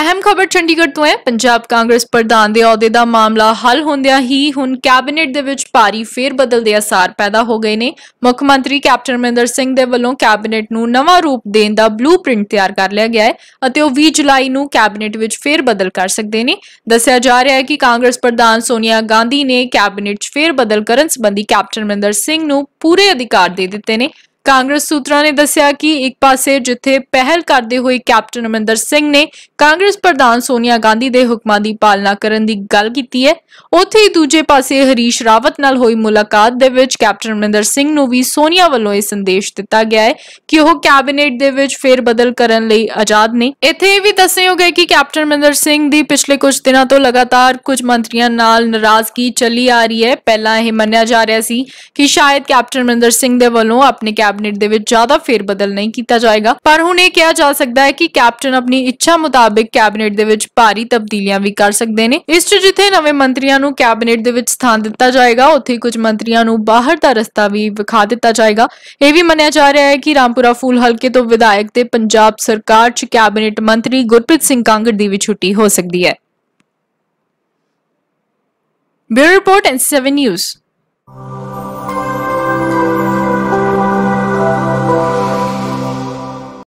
ਅਹਿਮ ਖਬਰ ਚੰਡੀਗੜ੍ਹ ਤੋਂ ਹੈ ਪੰਜਾਬ ਕਾਂਗਰਸ ਪ੍ਰਧਾਨ ਦੇ ਅਹੁਦੇ ਦਾ ਮਾਮਲਾ ਹੱਲ ਹੁੰਦਿਆਂ ਹੀ ਹੁਣ ਕੈਬਨਿਟ ਦੇ ਵਿੱਚ ਭਾਰੀ ਬਦਲ ਦੇ ਅਸਾਰ ਪੈਦਾ ਹੋ ਗਏ ਨੇ ਮੁੱਖ ਮੰਤਰੀ ਕੈਪਟਨ ਅਮਰਿੰਦਰ ਸਿੰਘ ਦੇ ਵੱਲੋਂ ਕੈਬਨਿਟ ਨੂੰ ਨਵਾਂ ਰੂਪ ਦੇਣ ਦਾ ਬਲੂਪ੍ਰਿੰਟ ਤਿਆਰ ਕਰ ਲਿਆ ਗਿਆ ਹੈ ਅਤੇ ਉਹ 20 ਜੁਲਾਈ ਨੂੰ ਕੈਬਨਿਟ ਵਿੱਚ ਫੇਰ ਬਦਲ ਕਰ ਸਕਦੇ ਨੇ ਦੱਸਿਆ ਜਾ ਰਿਹਾ ਹੈ ਕਿ ਕਾਂਗਰਸ ਪ੍ਰਧਾਨ ਸੋਨੀਆ ਗਾਂਧੀ ਨੇ ਕੈਬਨਿਟ 'ਚ ਬਦਲ ਕਰਨ ਸੰਬੰਧੀ ਕੈਪਟਨ ਅਮਰਿੰਦਰ ਸਿੰਘ ਨੂੰ ਪੂਰੇ ਅਧਿਕਾਰ ਦੇ ਦਿੱਤੇ ਨੇ ਕਾਂਗਰਸ ਸੂਤਰਾਂ ਨੇ ਦੱਸਿਆ ਕਿ ਇੱਕ ਪਾਸੇ ਜਿੱਥੇ ਪਹਿਲ ਕਰਦੇ ਹੋਏ ਕੈਪਟਨ ਅਮਰਿੰਦਰ ਸਿੰਘ ਨੇ ਕਾਂਗਰਸ ਪ੍ਰਧਾਨ ਸੋਨੀਆ ਗਾਂਧੀ ਦੇ ਹੁਕਮਾਂ ਦੀ ਪਾਲਣਾ ਕਰਨ ਦੀ ਗੱਲ ਕੀਤੀ ਹੈ ਉੱਥੇ ਹੀ ਦੂਜੇ ਪਾਸੇ ਹਰੀਸ਼ ਰਾਵਤ ਨਾਲ ਹੋਈ ਮੁਲਾਕਾਤ ਦੇ ਵਿੱਚ ਕੈਪਟਨ ਅਮਰਿੰਦਰ ਸਿੰਘ ਨੂੰ ਵੀ ਸੋਨੀਆ ਵੱਲੋਂ ਇਹ ਸੰਦੇਸ਼ ਦਿੱਤਾ ਗਿਆ ਹੈ ਕਿ ਉਹ ਕੈਬਨਿਟ ਦੇ ਵਿੱਚ ਫੇਰ ਬਦਲ ਕਰਨ ਲਈ ਆਜ਼ਾਦ ਨੇ ਇੱਥੇ ਇਹ ਵੀ ਹੋ ਗਿਆ ਕਿ ਕੈਪਟਨ ਅਮਰਿੰਦਰ ਸਿੰਘ ਦੀ ਪਿਛਲੇ ਕੁਝ ਦਿਨਾਂ ਤੋਂ ਲਗਾਤਾਰ ਕੁਝ ਮੰਤਰੀਆਂ ਨਾਲ ਨਾਰਾਜ਼ਗੀ ਚੱਲੀ ਆ ਰਹੀ ਹੈ ਪਹਿਲਾਂ ਇਹ ਮੰਨਿਆ ਜਾ ਰਿਹਾ ਸੀ ਕਿ ਸ਼ਾਇਦ ਕੈਪਟਨ ਅਮਰਿੰਦਰ ਸਿੰਘ ਦੇ ਵੱਲੋਂ ਆਪਣੇ ਕੈਬਨਿਟ ਦੇ ਵਿੱਚ ਜ਼ਿਆਦਾ ਫੇਰਬਦਲ ਨਹੀਂ ਕੀਤਾ ਜਾਏਗਾ ਪਰ ਹੁਣ ਇਹ ਕਿਹਾ ਜਾ ਸਕਦਾ ਹੈ ਕਿ ਕੈਪਟਨ ਆਪਣੀ ਇੱਛਾ ਮੁਤਾਬਿਕ ਕੈਬਨਿਟ ਦੇ ਵਿੱਚ ਭਾਰੀ ਤਬਦੀਲੀਆਂ ਵੀ ਕਰ ਸਕਦੇ ਨੇ ਇਸ ਤੋਂ ਜਿੱਥੇ ਨਵੇਂ ਮੰਤਰੀਆਂ ਨੂੰ ਕੈਬਨਿਟ ਦੇ ਵਿੱਚ ਸਥਾਨ ਦਿੱਤਾ ਜਾਏਗਾ ਉੱਥੇ ਕੁਝ ਮੰਤਰੀਆਂ ਨੂੰ ਬਾਹਰ ਦਾ ਰਸਤਾ ਵੀ ਵਿਖਾ ਦਿੱਤਾ ਜਾਏਗਾ ਇਹ ਵੀ ਮੰਨਿਆ ਜਾ ਰਿਹਾ ਹੈ ਕਿ ਰਾਮਪੁਰਾ ਫੂਲ ਹਲਕੇ ਤੋਂ ਵਿਧਾਇਕ ਤੇ ਪੰਜਾਬ ਸਰਕਾਰ 'ਚ ਕੈਬਨਿਟ ਮੰਤਰੀ ਗੁਰਪ੍ਰੀਤ ਸਿੰਘ ਕਾਂਗੜ ਦੀ ਵੀ ਛੁੱਟੀ ਹੋ ਸਕਦੀ ਹੈ ਬਿਊਰੋ ਰਿਪੋਰਟ ਐਂਡ 7 ਨਿਊਜ਼